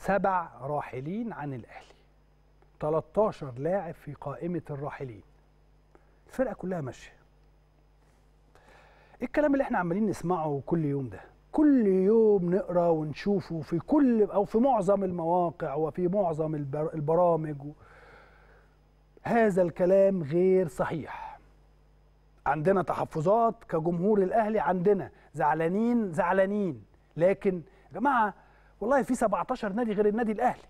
سبع راحلين عن الأهلي 13 لاعب في قائمة الراحلين الفرقة كلها ماشية الكلام اللي احنا عمالين نسمعه كل يوم ده كل يوم نقرا ونشوفه في كل او في معظم المواقع وفي معظم البرامج هذا الكلام غير صحيح عندنا تحفظات كجمهور الاهلي عندنا زعلانين زعلانين لكن يا جماعه والله في 17 نادي غير النادي الاهلي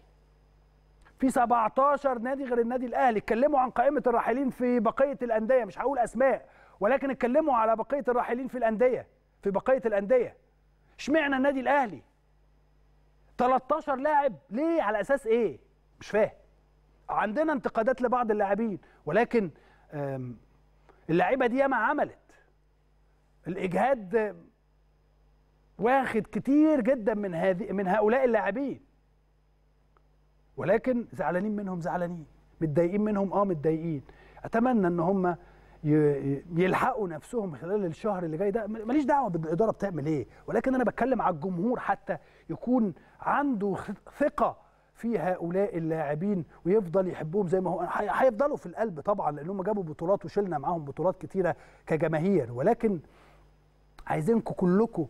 في 17 نادي غير النادي الاهلي اتكلموا عن قائمه الراحلين في بقيه الانديه مش هقول اسماء ولكن اتكلموا على بقيه الراحلين في الانديه في بقيه الانديه اشمعنى النادي الاهلي 13 لاعب ليه على اساس ايه مش فاهم عندنا انتقادات لبعض اللاعبين ولكن اللعيبه دي ياما عملت الاجهاد واخد كتير جدا من هذه من هؤلاء اللاعبين ولكن زعلانين منهم زعلانين متضايقين منهم اه متضايقين اتمنى ان هم يلحقوا نفسهم خلال الشهر اللي جاي ده ماليش دعوه بالاداره بتعمل ايه ولكن انا بتكلم على الجمهور حتى يكون عنده ثقه في هؤلاء اللاعبين ويفضل يحبهم زي ما هو هيفضلوا في القلب طبعا لان هم جابوا بطولات وشلنا معاهم بطولات كتيره كجماهير ولكن عايزينكم كلكم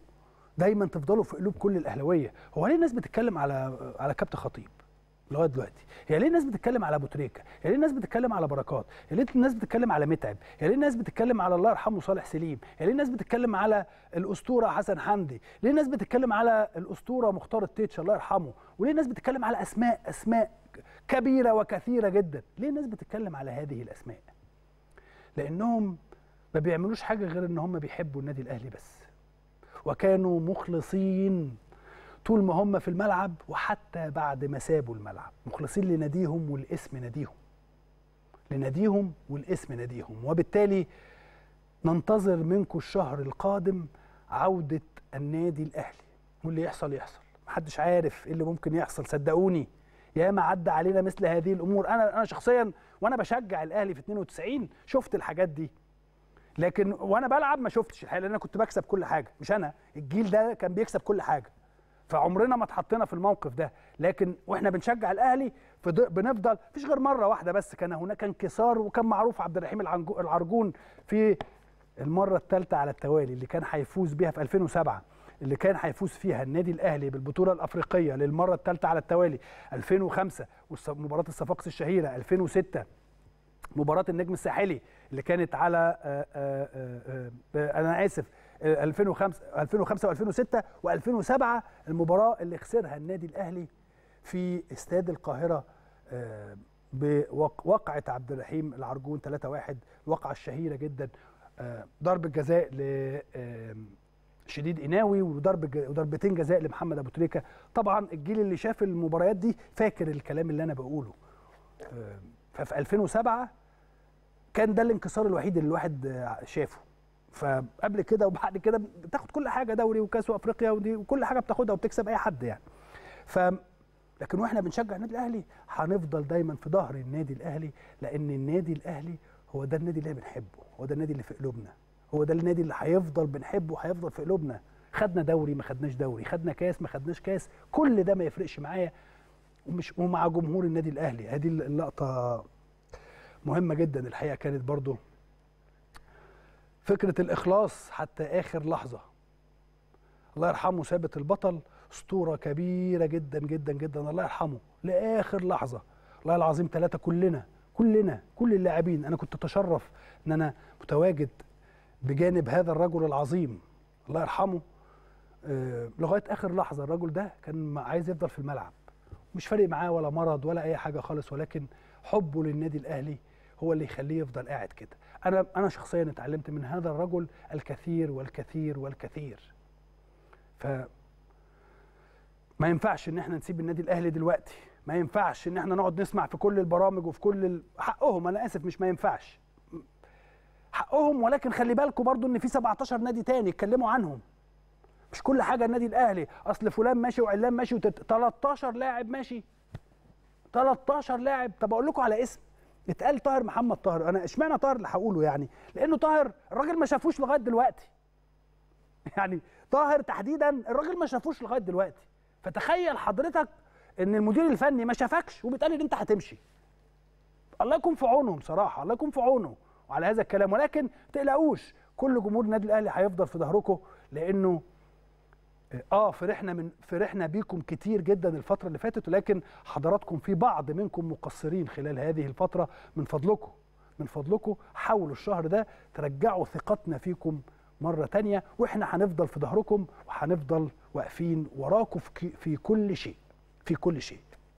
دايما تفضلوا في قلوب كل الاهلاويه هو ليه الناس بتتكلم على على كابتن خطيب لغايه دلوقتي هي ليه الناس بتتكلم على ابو تريكه هي ليه الناس بتتكلم على بركات هي ليه الناس بتتكلم على متعب هي ليه الناس بتتكلم على الله يرحمه صالح سليم هي ليه الناس بتتكلم على الاسطوره حسن حمدي ليه الناس بتتكلم على الاسطوره مختار التيتش الله يرحمه وليه الناس بتتكلم على اسماء اسماء كبيره وكثيره جدا ليه الناس بتتكلم على هذه الاسماء لانهم ما بيعملوش حاجه غير ان هم بيحبوا النادي الاهلي بس وكانوا مخلصين طول ما هم في الملعب وحتى بعد ما سابوا الملعب مخلصين لناديهم والاسم ناديهم لناديهم والاسم ناديهم وبالتالي ننتظر منكم الشهر القادم عودة النادي الأهلي واللي يحصل يحصل محدش عارف ايه اللي ممكن يحصل صدقوني ياما عدى علينا مثل هذه الامور انا انا شخصيا وانا بشجع الاهلي في 92 شفت الحاجات دي لكن وانا بلعب ما شفتش الحقيقه لان انا كنت بكسب كل حاجه مش انا الجيل ده كان بيكسب كل حاجه فعمرنا ما اتحطينا في الموقف ده لكن واحنا بنشجع الاهلي بنفضل مفيش غير مره واحده بس كان هناك انكسار وكان معروف عبد الرحيم العرجون في المره الثالثه على التوالي اللي كان هيفوز بيها في 2007 اللي كان هيفوز فيها النادي الاهلي بالبطوله الافريقيه للمره الثالثه على التوالي 2005 ومباراه الصفاقس الشهيره 2006 مباراه النجم الساحلي اللي كانت على آه، آه، آه، انا اسف 2005 2005 و2006 و2007 المباراه اللي خسرها النادي الاهلي في استاد القاهره بوقعه عبد الرحيم العرجون 3-1 الوقعه الشهيره جدا ضربه جزاء شديد قناوي وضرب وضربتين جزاء لمحمد ابو تريكه طبعا الجيل اللي شاف المباريات دي فاكر الكلام اللي انا بقوله ففي 2007 كان ده الانكسار الوحيد اللي الواحد شافه فقبل كده وبعد كده بتاخد كل حاجه دوري وكاس وافريقيا ودي وكل حاجه بتاخدها وبتكسب اي حد يعني ف لكن واحنا بنشجع النادي الاهلي هنفضل دايما في ظهر النادي الاهلي لان النادي الاهلي هو ده النادي اللي بنحبه هو ده النادي اللي في قلوبنا هو ده النادي اللي هيفضل بنحبه وهيفضل في قلوبنا خدنا دوري ما خدناش دوري خدنا كاس ما خدناش كاس كل ده ما يفرقش معايا ومش ومع جمهور النادي الاهلي هذه اللقطه مهمه جدا الحقيقه كانت برضو فكره الاخلاص حتى اخر لحظه الله يرحمه ثابت البطل اسطوره كبيره جدا جدا جدا الله يرحمه لاخر لحظه والله العظيم ثلاثه كلنا كلنا كل اللاعبين انا كنت اتشرف ان انا متواجد بجانب هذا الرجل العظيم الله يرحمه آه، لغايه اخر لحظه الرجل ده كان عايز يفضل في الملعب مش فارق معاه ولا مرض ولا اي حاجه خالص ولكن حبه للنادي الاهلي هو اللي يخليه يفضل قاعد كده انا انا شخصيا اتعلمت من هذا الرجل الكثير والكثير والكثير ف ما ينفعش ان احنا نسيب النادي الاهلي دلوقتي ما ينفعش ان احنا نقعد نسمع في كل البرامج وفي كل ال... حقهم انا اسف مش ما ينفعش حقهم ولكن خلي بالكم برضو ان في 17 نادي تاني اتكلموا عنهم مش كل حاجه النادي الاهلي اصل فلان ماشي وعلان ماشي و 13 لاعب ماشي 13 لاعب طب اقول لكم على اسم اتقال طاهر محمد طاهر انا اشمعنى طاهر اللي هقوله يعني لانه طاهر الراجل ما شافوش لغايه دلوقتي يعني طاهر تحديدا الراجل ما شافوش لغايه دلوقتي فتخيل حضرتك ان المدير الفني ما شافكش وبيتقال ان انت هتمشي الله يكون في عونهم صراحه الله يكون في عونه وعلى هذا الكلام ولكن ما تقلقوش كل جمهور النادي الاهلي هيفضل في ظهركم لانه اه فرحنا من فرحنا بيكم كتير جدا الفتره اللي فاتت ولكن حضراتكم في بعض منكم مقصرين خلال هذه الفتره من فضلكم من فضلكم حاولوا الشهر ده ترجعوا ثقتنا فيكم مره تانية واحنا هنفضل في ظهركم وهنفضل واقفين وراكم في كل شيء في كل شيء